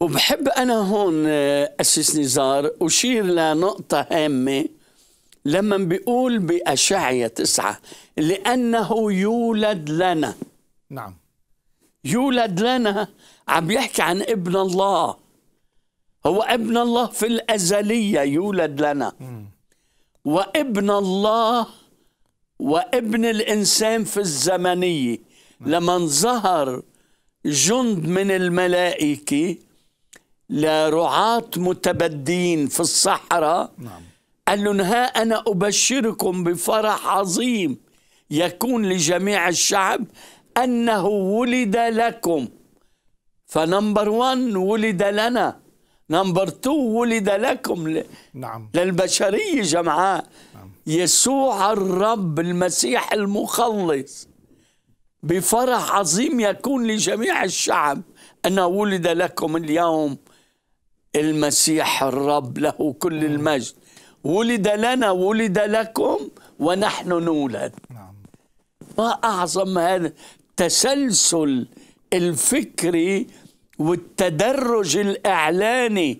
وبحب أنا هون آه، أسس نزار أشير لنقطة هامة لما بيقول بأشعية تسعة لأنه يولد لنا نعم يولد لنا عم يحكي عن ابن الله هو ابن الله في الأزلية يولد لنا م. وابن الله وابن الإنسان في الزمنية نعم. لما ظهر جند من الملائكة لرعاة متبدين في الصحراء نعم. قال لهم ها أنا أبشركم بفرح عظيم يكون لجميع الشعب أنه ولد لكم فنمبر وان ولد لنا نمبر تو ولد لكم ل... نعم للبشريه جمعاء نعم. يسوع الرب المسيح المخلص بفرح عظيم يكون لجميع الشعب انه ولد لكم اليوم المسيح الرب له كل نعم. المجد ولد لنا ولد لكم ونحن نولد نعم. ما أعظم هذا التسلسل الفكري والتدرج الإعلاني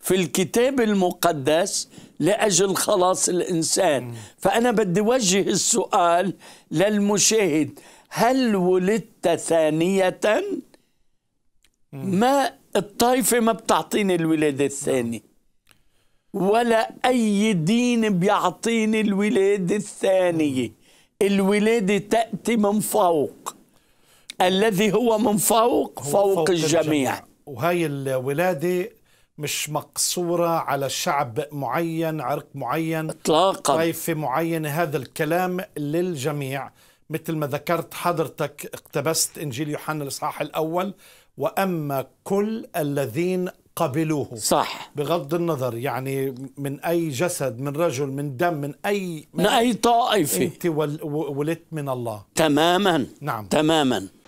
في الكتاب المقدس لأجل خلاص الإنسان فأنا بدي وجه السؤال للمشاهد هل ولدت ثانية؟ ما الطائفة ما بتعطيني الولادة الثانية ولا أي دين بيعطيني الولادة الثانية الولادة تأتي من فوق الذي هو من فوق هو فوق, فوق الجميع. الجميع وهي الولادة مش مقصورة على شعب معين عرق معين اطلاقا طائفة معينة هذا الكلام للجميع مثل ما ذكرت حضرتك اقتبست انجيل يوحنا الاصحاح الاول واما كل الذين قبلوه صح بغض النظر يعني من اي جسد من رجل من دم من اي من, من اي طائفه انت ولدت من الله تماما نعم تماما